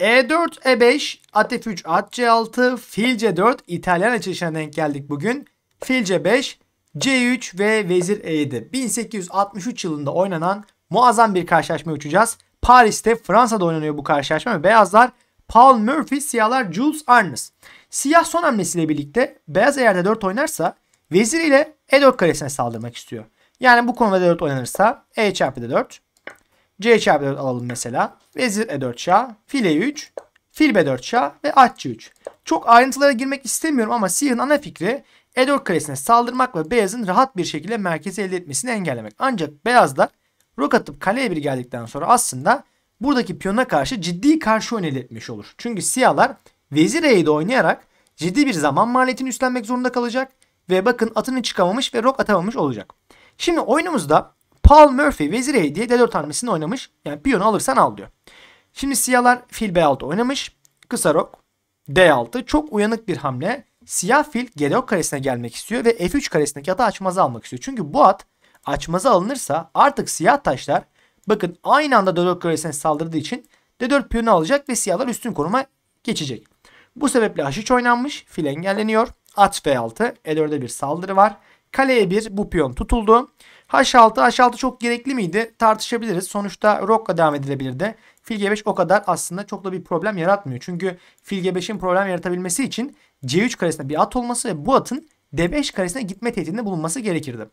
E4, E5, at F3, at C6, fil C4 İtalyan açılışına denk geldik bugün. Fil C5, C3 ve Vezir e 1863 yılında oynanan muazzam bir karşılaşma uçacağız. Paris'te Fransa'da oynanıyor bu karşılaşma ve beyazlar Paul Murphy, siyahlar Jules Arnes. Siyah son hamlesiyle birlikte beyaz eğer de 4 oynarsa vezir ile E4 karesine saldırmak istiyor. Yani bu konuda 4 e oynanırsa E çarpı D4, C çarpı 4 alalım mesela. Vezir E4 şah. Fil E3. Fil B4 şah ve at C3. Çok ayrıntılara girmek istemiyorum ama siyahın ana fikri E4 karesine saldırmak ve beyazın rahat bir şekilde merkezi elde etmesini engellemek. Ancak beyaz da rok atıp kaleye bir geldikten sonra aslında buradaki piyona karşı ciddi karşı ön elde etmiş olur. Çünkü siyahlar vezir E'yi de oynayarak ciddi bir zaman maliyetini üstlenmek zorunda kalacak ve bakın atını çıkamamış ve rok atamamış olacak. Şimdi oyunumuzda Paul Murphy vezir diye D4 hamlesini oynamış. Yani piyonu alırsan al diyor. Şimdi siyahlar fil B6 oynamış. Kısa rok D6 çok uyanık bir hamle. Siyah fil G4 karesine gelmek istiyor ve F3 karesindeki atı açmaza almak istiyor. Çünkü bu at açmaza alınırsa artık siyah taşlar bakın aynı anda D4 karesine saldırdığı için D4 piyonu alacak ve siyahlar üstün koruma geçecek. Bu sebeple H3 oynanmış. Fil engelleniyor. At F6. E4'e bir saldırı var. Kaleye bir bu piyon tutuldu. H6, H6 çok gerekli miydi? Tartışabiliriz. Sonuçta Rok'la devam edilebilirdi. Fil G5 o kadar aslında çok da bir problem yaratmıyor. Çünkü Fil G5'in problem yaratabilmesi için C3 karesine bir at olması ve bu atın D5 karesine gitme tehdidinde bulunması gerekirdi.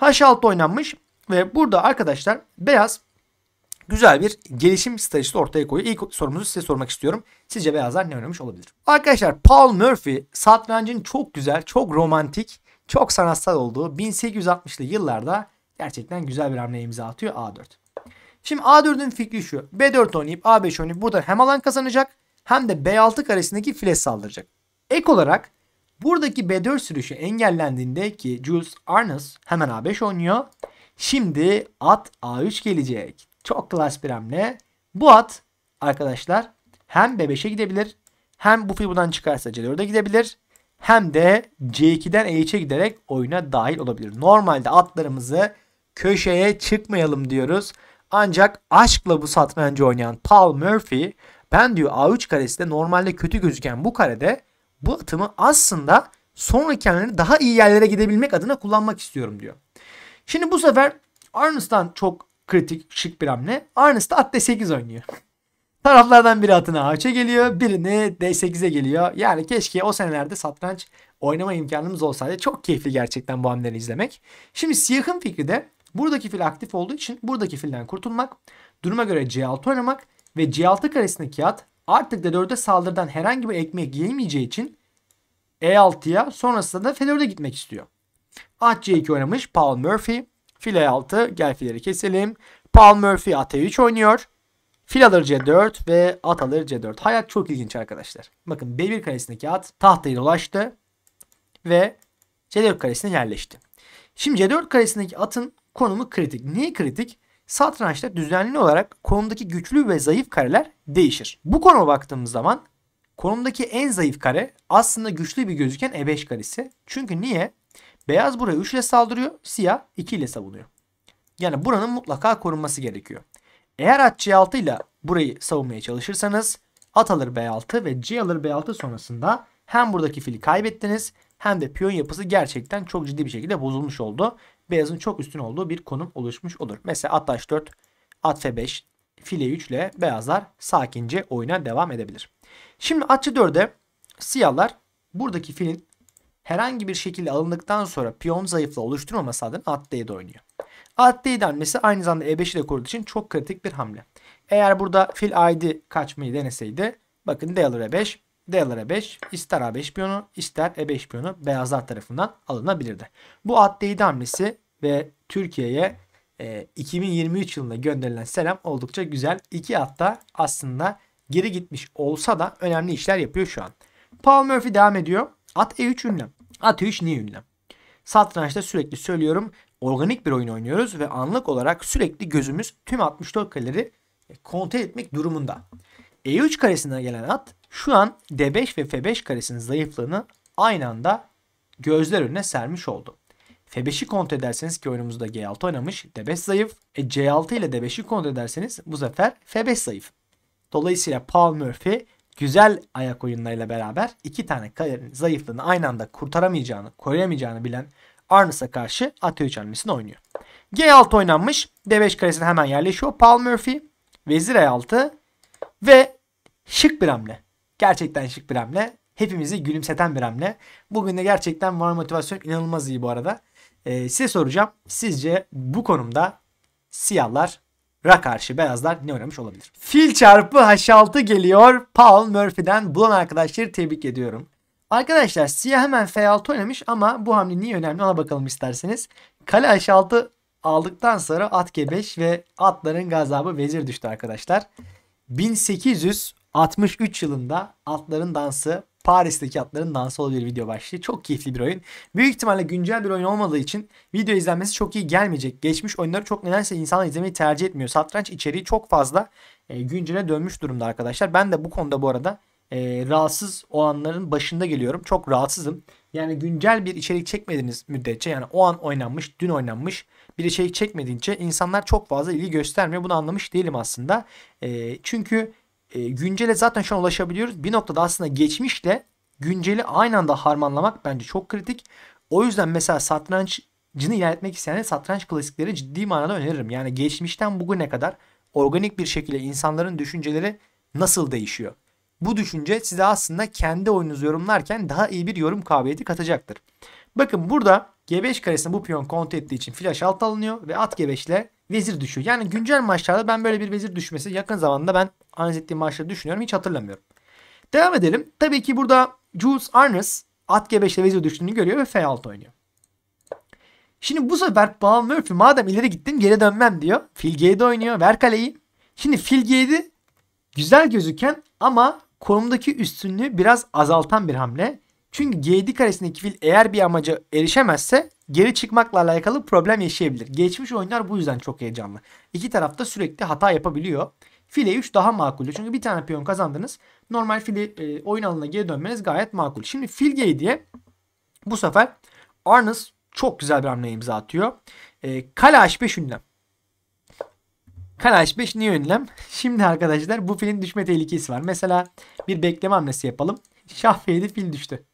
H6 oynanmış ve burada arkadaşlar beyaz güzel bir gelişim stratejisi ortaya koyuyor. İlk sorumuzu size sormak istiyorum. Sizce beyazlar ne oynamış olabilir? Arkadaşlar Paul Murphy satrancın çok güzel, çok romantik, çok sanatsal olduğu 1860'lı yıllarda Gerçekten güzel bir hamle imza atıyor A4. Şimdi A4'ün fikri şu. B4 oynayıp A5 oynayıp burada hem alan kazanacak hem de B6 karesindeki file saldıracak. Ek olarak buradaki B4 sürüşü engellendiğinde ki Jules Arnes hemen A5 oynuyor. Şimdi at A3 gelecek. Çok klas bir hamle. Bu at arkadaşlar hem B5'e gidebilir hem bu fil buradan çıkarsa C4'e gidebilir hem de C2'den E3'e giderek oyuna dahil olabilir. Normalde atlarımızı köşeye çıkmayalım diyoruz. Ancak aşkla bu satranca oynayan Paul Murphy ben diyor A3 karesinde normalde kötü gözüken bu karede bu atımı aslında sonraki hamleleri daha iyi yerlere gidebilmek adına kullanmak istiyorum diyor. Şimdi bu sefer Arnes'tan çok kritik şık bir hamle. Arnes de at D8 oynuyor. Taraflardan biri atına A3'e geliyor. Birini D8'e geliyor. Yani keşke o senelerde satranç oynama imkanımız olsaydı. Çok keyifli gerçekten bu hamleleri izlemek. Şimdi Siyah'ın fikri de Buradaki fil aktif olduğu için buradaki filden kurtulmak, duruma göre C6 oynamak ve C6 karesindeki at, artık D4'e saldırıdan herhangi bir ekmek yiyemeyeceği için E6'ya sonrasında da F4'e gitmek istiyor. At ah, C2 oynamış Paul Murphy. Fil E6 gel filleri keselim. Paul Murphy at E3 oynuyor. Fil alır C4 ve at alır C4. Hayat çok ilginç arkadaşlar. Bakın B1 karesindeki at tahtayı dolaştı ve C4 karesine yerleşti. Şimdi C4 karesindeki atın konumu kritik. Niye kritik? Satrançta düzenli olarak konumdaki güçlü ve zayıf kareler değişir. Bu konuma baktığımız zaman konumdaki en zayıf kare aslında güçlü bir gözüken E5 karesi. Çünkü niye? Beyaz buraya 3 ile saldırıyor, siyah 2 ile savunuyor. Yani buranın mutlaka korunması gerekiyor. Eğer at C6 ile burayı savunmaya çalışırsanız at alır B6 ve C alır B6 sonrasında hem buradaki fili kaybettiniz hem de piyon yapısı gerçekten çok ciddi bir şekilde bozulmuş oldu beyazın çok üstün olduğu bir konum oluşmuş olur. Mesela at h4, at f5, file 3 ile beyazlar sakince oyuna devam edebilir. Şimdi at c4'e siyahlar buradaki filin herhangi bir şekilde alındıktan sonra piyon zayıfla oluşturmaması adına at d7 oynuyor. At d7 hamlesi aynı zamanda e5'i de koruduğu için çok kritik bir hamle. Eğer burada fil id kaçmayı deneseydi bakın d alır e5 D'lere 5 ister A5 piyonu ister E5 piyonu beyazlar tarafından alınabilirdi. Bu at değdi hamlesi ve Türkiye'ye e, 2023 yılında gönderilen selam oldukça güzel. İki atta aslında geri gitmiş olsa da önemli işler yapıyor şu an. Paul Murphy devam ediyor. At E3 ünlem. At E3 niye ünlem? Satrançta sürekli söylüyorum organik bir oyun oynuyoruz ve anlık olarak sürekli gözümüz tüm 64 kaleleri e, kontrol etmek durumunda. E3 karesine gelen at şu an D5 ve F5 karesinin zayıflığını aynı anda gözler önüne sermiş oldu. F5'i kontrol ederseniz ki oyunumuzda G6 oynamış D5 zayıf. E C6 ile D5'i kontrol ederseniz bu sefer F5 zayıf. Dolayısıyla Paul Murphy güzel ayak oyunlarıyla beraber iki tane kalenin zayıflığını aynı anda kurtaramayacağını, koruyamayacağını bilen Arnus'a karşı at 3 hamlesini oynuyor. G6 oynanmış. D5 karesine hemen yerleşiyor. Paul Murphy. Vezir E6 ve Şık bir hamle. Gerçekten şık bir hamle. Hepimizi gülümseten bir hamle. Bugün de gerçekten var motivasyon inanılmaz iyi bu arada. Ee, size soracağım. Sizce bu konumda siyahlar Ra karşı beyazlar ne oynamış olabilir? Fil çarpı H6 geliyor. Paul Murphy'den bulan arkadaşları tebrik ediyorum. Arkadaşlar siyah hemen F6 oynamış ama bu hamle niye önemli ona bakalım isterseniz. Kale H6 aldıktan sonra at G5 ve atların gazabı vezir düştü arkadaşlar. 1800 63 yılında Atların Dansı Paris'teki atların dansı olabilir video başlığı. Çok keyifli bir oyun. Büyük ihtimalle güncel bir oyun olmadığı için video izlenmesi çok iyi gelmeyecek. Geçmiş oyunları çok nedense insanlar izlemeyi tercih etmiyor. Satranç içeriği çok fazla e, güncele dönmüş durumda arkadaşlar. Ben de bu konuda bu arada e, rahatsız olanların başında geliyorum. Çok rahatsızım. Yani güncel bir içerik çekmediğiniz müddetçe yani o an oynanmış, dün oynanmış bir içerik çekmediğince insanlar çok fazla ilgi göstermiyor. Bunu anlamış değilim aslında. E, çünkü e, güncele zaten şu an ulaşabiliyoruz. Bir noktada aslında geçmişle günceli aynı anda harmanlamak bence çok kritik. O yüzden mesela satrançcını ilerletmek isteyenlere satranç klasikleri ciddi manada öneririm. Yani geçmişten bugüne kadar organik bir şekilde insanların düşünceleri nasıl değişiyor? Bu düşünce size aslında kendi oyununuzu yorumlarken daha iyi bir yorum kabiliyeti katacaktır. Bakın burada G5 karesinde bu piyon kontrol ettiği için flash alt alınıyor ve at G5 ile vezir düşüyor. Yani güncel maçlarda ben böyle bir vezir düşmesi yakın zamanda ben analiz ettiğim maçları düşünüyorum. Hiç hatırlamıyorum. Devam edelim. Tabii ki burada Jules Arnes at G5'te vezir düştüğünü görüyor ve F6 oynuyor. Şimdi bu sefer Paul Murphy madem ileri gittim geri dönmem diyor. Fil G7 oynuyor. Ver kaleyi. Şimdi fil G7 güzel gözüken ama konumdaki üstünlüğü biraz azaltan bir hamle. Çünkü G7 karesindeki fil eğer bir amaca erişemezse geri çıkmakla alakalı problem yaşayabilir. Geçmiş oyunlar bu yüzden çok heyecanlı. İki taraf da sürekli hata yapabiliyor. File 3 daha makul. Çünkü bir tane piyon kazandınız. Normal fili e, oyun alanına geri dönmeniz gayet makul. Şimdi fil diye bu sefer Arnes çok güzel bir hamle imza atıyor. E, kale H5 ünlem. Kale H5 niye ünlem? Şimdi arkadaşlar bu filin düşme tehlikesi var. Mesela bir bekleme hamlesi yapalım. Şah F7 fil düştü.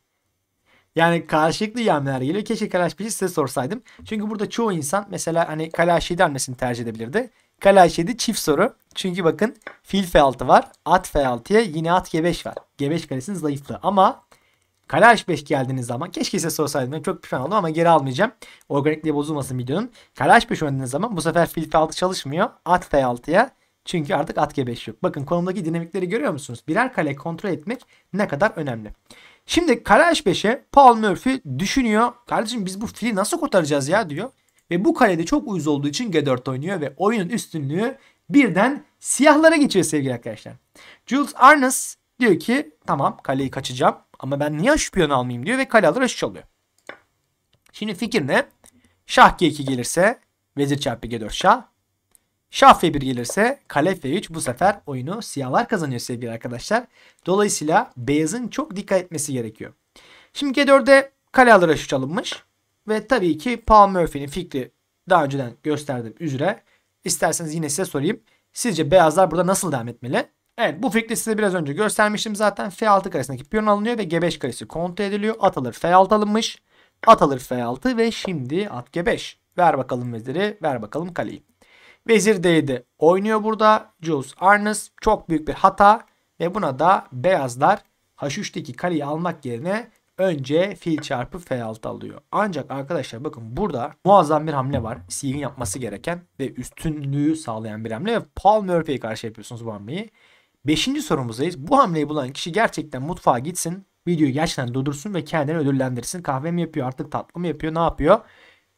Yani karşılıklı iyi geliyor. Keşke Kalaşbici size sorsaydım. Çünkü burada çoğu insan mesela hani Kalaşbici hamlesini tercih edebilirdi. Kalaşbici çift soru. Çünkü bakın fil F6 var. At F6'ya yine at G5 var. G5 kalesinin zayıflığı. Ama Kale 5 geldiğiniz zaman keşke size sorsaydım. Ben çok pişman oldum ama geri almayacağım. Organikliği bozulmasın videonun. Kale H5 oynadığınız zaman bu sefer fil F6 çalışmıyor. At F6'ya. Çünkü artık at G5 yok. Bakın konumdaki dinamikleri görüyor musunuz? Birer kale kontrol etmek ne kadar önemli. Şimdi kale H5'e Paul Murphy düşünüyor. Kardeşim biz bu fili nasıl kurtaracağız ya diyor. Ve bu kalede çok uyuz olduğu için G4 oynuyor ve oyunun üstünlüğü birden siyahlara geçiyor sevgili arkadaşlar. Jules Arnes diyor ki tamam kaleyi kaçacağım ama ben niye şüpheyon almayayım diyor ve kale alır aşı çalıyor. Şimdi fikir ne? Şah G2 gelirse vezir çarpı G4 şah. Şah F1 gelirse kale F3 bu sefer oyunu siyahlar kazanıyor sevgili arkadaşlar. Dolayısıyla beyazın çok dikkat etmesi gerekiyor. Şimdi g 4de kale alır aşı çalınmış. Ve tabii ki Paul Murphy'nin fikri daha önceden gösterdiğim üzere. İsterseniz yine size sorayım. Sizce beyazlar burada nasıl devam etmeli? Evet bu fikri size biraz önce göstermiştim zaten. F6 karesindeki piyon alınıyor ve G5 karesi kontrol ediliyor. At alır F6 alınmış. At alır F6 ve şimdi at G5. Ver bakalım veziri ver bakalım kaleyi. Vezir d oynuyor burada. Jules Arnes çok büyük bir hata ve buna da beyazlar H3'teki kaleyi almak yerine önce fil çarpı F6 alıyor. Ancak arkadaşlar bakın burada muazzam bir hamle var. Siyah'ın yapması gereken ve üstünlüğü sağlayan bir hamle. Paul Murphy'ye karşı yapıyorsunuz bu hamleyi. Beşinci sorumuzdayız. Bu hamleyi bulan kişi gerçekten mutfağa gitsin. Videoyu gerçekten durdursun ve kendini ödüllendirsin. Kahve mi yapıyor artık tatlı mı yapıyor ne yapıyor.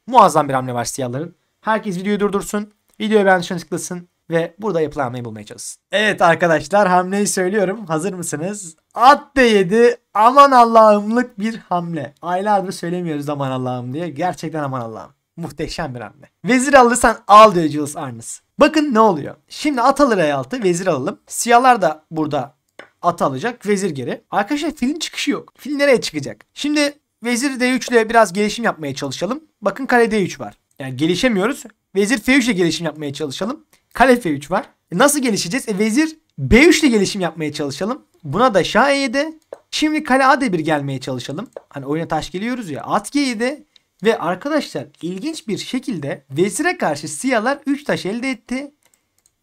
Muazzam bir hamle var siyahların. Herkes videoyu durdursun. Videoyu beğendiğiniz için tıklasın ve burada yapılan hamleyi bulmaya çalışsın. Evet arkadaşlar hamleyi söylüyorum. Hazır mısınız? At de yedi. Aman Allah'ımlık bir hamle. Aylardır söylemiyoruz aman Allah'ım diye. Gerçekten aman Allah'ım. Muhteşem bir hamle. Vezir alırsan al diyor Jules Arnes. Bakın ne oluyor. Şimdi at alır E6 vezir alalım. Siyahlar da burada at alacak vezir geri. Arkadaşlar filin çıkışı yok. Fil nereye çıkacak? Şimdi vezir D3 ile biraz gelişim yapmaya çalışalım. Bakın kale D3 var. Yani gelişemiyoruz. Vezir F3 ile gelişim yapmaya çalışalım. Kale F3 var. E nasıl gelişeceğiz? E vezir B3 ile gelişim yapmaya çalışalım. Buna da şah E7. Şimdi kale A1 gelmeye çalışalım. Hani oyuna taş geliyoruz ya. At G7. Ve arkadaşlar ilginç bir şekilde vezire karşı siyahlar 3 taş elde etti.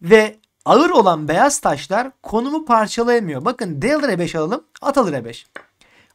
Ve ağır olan beyaz taşlar konumu parçalayamıyor. Bakın d del E5 alalım. At alır E5.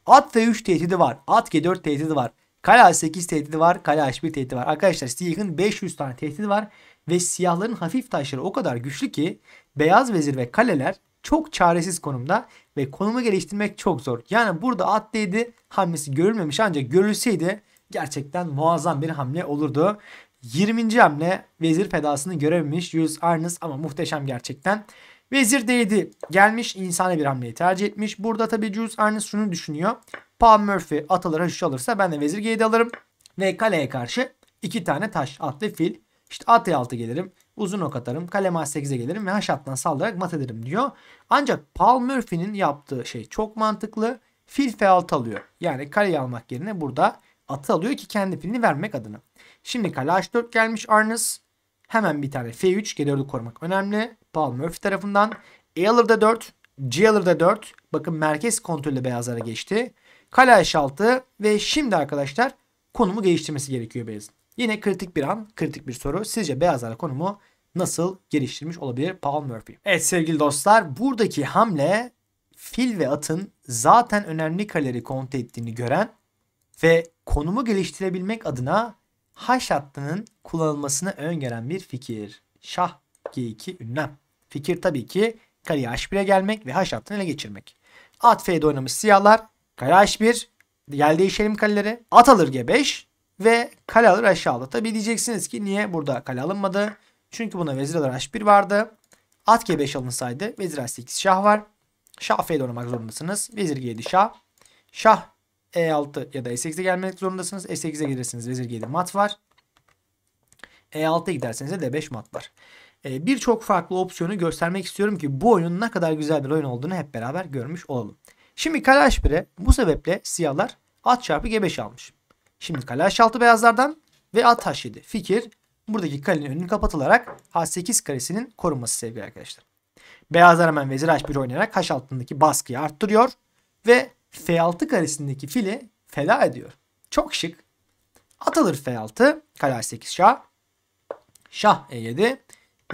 At F3 tehdidi var. At G4 tehdidi var. Kale 8 tehdidi var. Kale H1 tehdidi var. Arkadaşlar siyahın 500 tane tehdidi var. Ve siyahların hafif taşları o kadar güçlü ki beyaz vezir ve kaleler çok çaresiz konumda ve konumu geliştirmek çok zor. Yani burada at değdi hamlesi görülmemiş ancak görülseydi gerçekten muazzam bir hamle olurdu. 20. hamle vezir fedasını görememiş Jules Arnes ama muhteşem gerçekten. Vezir değdi gelmiş insani bir hamleyi tercih etmiş. Burada tabi Jules Arnes şunu düşünüyor. Paul Murphy ataları hış alırsa ben de vezir g7 alırım. Ve kaleye karşı iki tane taş at ve fil. İşte at e6 gelirim. Uzun ok atarım. Kalem a8'e gelirim ve h hattan sallayarak mat ederim diyor. Ancak Paul Murphy'nin yaptığı şey çok mantıklı. Fil f6 alıyor. Yani kaleyi almak yerine burada atı alıyor ki kendi filini vermek adına. Şimdi kale h4 gelmiş Arnes. Hemen bir tane f3 g korumak önemli. Paul Murphy tarafından. E alır da 4. C alır da 4. Bakın merkez kontrolü beyazlara geçti. Kale h ve şimdi arkadaşlar konumu geliştirmesi gerekiyor Beyaz'ın. Yine kritik bir an, kritik bir soru. Sizce Beyazlar konumu nasıl geliştirmiş olabilir Paul Murphy? Evet sevgili dostlar buradaki hamle fil ve atın zaten önemli kaleleri kontrol ettiğini gören ve konumu geliştirebilmek adına haş hattının kullanılmasını öngören bir fikir. Şah G2 ünlem. Fikir tabii ki kareye H1'e gelmek ve haş hattını ele geçirmek. At F'de oynamış siyahlar Kale H1. Gel değişelim kaleleri. At alır G5 ve kale alır aşağıda. Tabi diyeceksiniz ki niye burada kale alınmadı? Çünkü buna vezir alır H1 vardı. At G5 alınsaydı vezir H8 şah var. Şah F'de oynamak zorundasınız. Vezir G7 şah. Şah E6 ya da E8'e gelmek zorundasınız. E8'e gidersiniz vezir G7 mat var. E6'ya giderseniz de D5 mat var. E, birçok farklı opsiyonu göstermek istiyorum ki bu oyunun ne kadar güzel bir oyun olduğunu hep beraber görmüş olalım. Şimdi kale h e bu sebeple siyahlar at çarpı g5 almış. Şimdi kale h6 beyazlardan ve at h7. Fikir buradaki kalenin önünü kapatılarak h8 karesinin korunması sevgili arkadaşlar. Beyazlar hemen vezir h1 oynayarak h altındaki baskıyı arttırıyor ve f6 karesindeki fili feda ediyor. Çok şık. Atılır f6, kale h8 şah, şah e7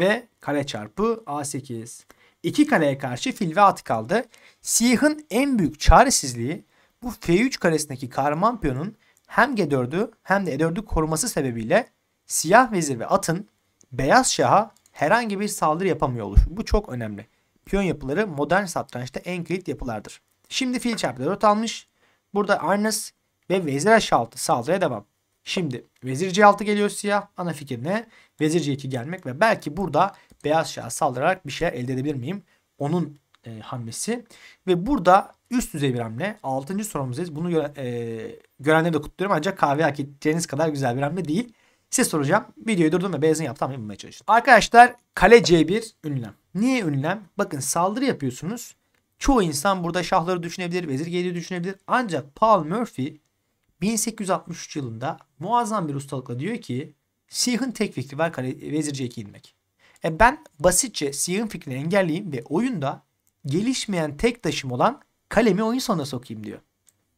ve kale çarpı a8. 2 kaleye karşı fil ve at kaldı. Siyah'ın en büyük çaresizliği bu F3 karesindeki kahraman piyonun hem G4'ü hem de E4'ü koruması sebebiyle siyah vezir ve atın beyaz şaha herhangi bir saldırı yapamıyor olur. Bu çok önemli. Piyon yapıları modern satrançta en kilit yapılardır. Şimdi fil çarpı 4 almış. Burada Arnes ve vezir h6 saldırıya devam. Şimdi vezir c6 geliyor siyah. Ana fikir ne? Vezir c2 gelmek ve belki burada beyaz şaha saldırarak bir şey elde edebilir miyim? Onun e, hamlesi. Ve burada üst düzey bir hamle. 6. sorumuzdayız. Bunu göre, e, görenleri de kutluyorum. Ancak kahve hak edeceğiniz kadar güzel bir hamle değil. Size soracağım. Videoyu durdum ve beyazın yaptı hamleyi bulmaya çalışın. Arkadaşlar kale c1 ünlem. Niye ünlem? Bakın saldırı yapıyorsunuz. Çoğu insan burada şahları düşünebilir, vezir geliyor düşünebilir. Ancak Paul Murphy 1863 yılında muazzam bir ustalıkla diyor ki Sih'in tek fikri var kale, vezir c E ben basitçe Sih'in fikrini engelleyeyim ve oyunda gelişmeyen tek taşım olan kalemi oyun sonuna sokayım diyor.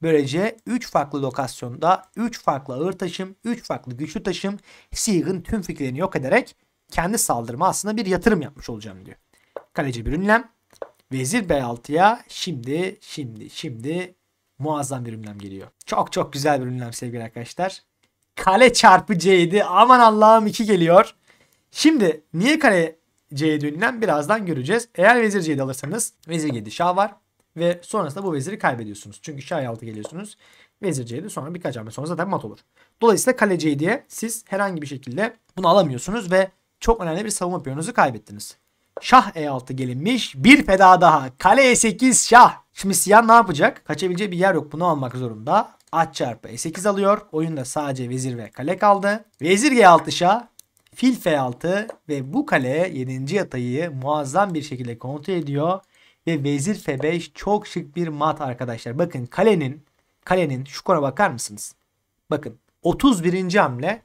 Böylece 3 farklı lokasyonda 3 farklı ağır taşım, 3 farklı güçlü taşım Sih'in tüm fikirlerini yok ederek kendi saldırıma aslında bir yatırım yapmış olacağım diyor. Kaleci bir ünlem. Vezir B6'ya şimdi şimdi şimdi Muazzam bir ünlem geliyor. Çok çok güzel bir ünlem sevgili arkadaşlar. Kale çarpı C C'ydi. Aman Allah'ım 2 geliyor. Şimdi niye kale C'ye ünlem? birazdan göreceğiz. Eğer vezir C'yi alırsanız vezir 7 şah var. Ve sonrasında bu veziri kaybediyorsunuz. Çünkü şah 6 geliyorsunuz. Vezir C'ye sonra birkaç hamle sonra zaten mat olur. Dolayısıyla kale C diye siz herhangi bir şekilde bunu alamıyorsunuz ve çok önemli bir savunma piyonunuzu kaybettiniz. Şah E6 gelinmiş. Bir feda daha. Kale E8 şah. Şimdi siyah ne yapacak? Kaçabileceği bir yer yok. Bunu almak zorunda. At çarpı E8 alıyor. Oyunda sadece vezir ve kale kaldı. Vezir G6 şah. Fil F6 ve bu kale 7. yatayı muazzam bir şekilde kontrol ediyor. Ve vezir F5 çok şık bir mat arkadaşlar. Bakın kalenin kalenin şu kona bakar mısınız? Bakın 31. hamle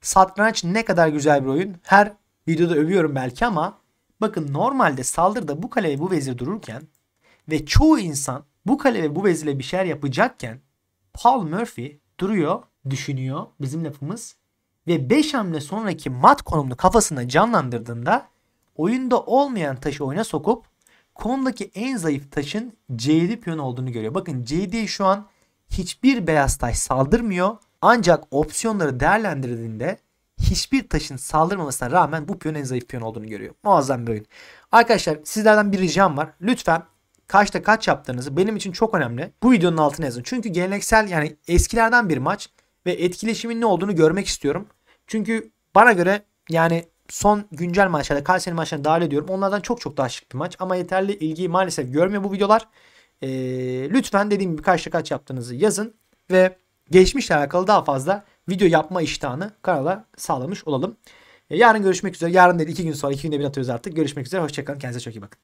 satranç ne kadar güzel bir oyun. Her videoda övüyorum belki ama bakın normalde saldırıda bu kaleye bu vezir dururken ve çoğu insan bu kale ve bu vezile bir şeyler yapacakken Paul Murphy duruyor, düşünüyor bizim lafımız ve 5 hamle sonraki mat konumunu kafasında canlandırdığında oyunda olmayan taşı oyuna sokup konudaki en zayıf taşın C7 olduğunu görüyor. Bakın c şu an hiçbir beyaz taş saldırmıyor. Ancak opsiyonları değerlendirdiğinde hiçbir taşın saldırmamasına rağmen bu piyon en zayıf piyon olduğunu görüyor. Muazzam bir oyun. Arkadaşlar sizlerden bir ricam var. Lütfen kaçta kaç yaptığınızı benim için çok önemli. Bu videonun altına yazın. Çünkü geleneksel yani eskilerden bir maç ve etkileşimin ne olduğunu görmek istiyorum. Çünkü bana göre yani son güncel maçlarda Kayseri maçlarına dahil ediyorum. Onlardan çok çok daha şık bir maç ama yeterli ilgiyi maalesef görmüyor bu videolar. Ee, lütfen dediğim gibi kaçta kaç yaptığınızı yazın ve geçmişle alakalı daha fazla video yapma iştahını kanala sağlamış olalım. Ee, yarın görüşmek üzere. Yarın değil iki gün sonra iki günde bir atıyoruz artık. Görüşmek üzere. Hoşçakalın. Kendinize çok iyi bakın.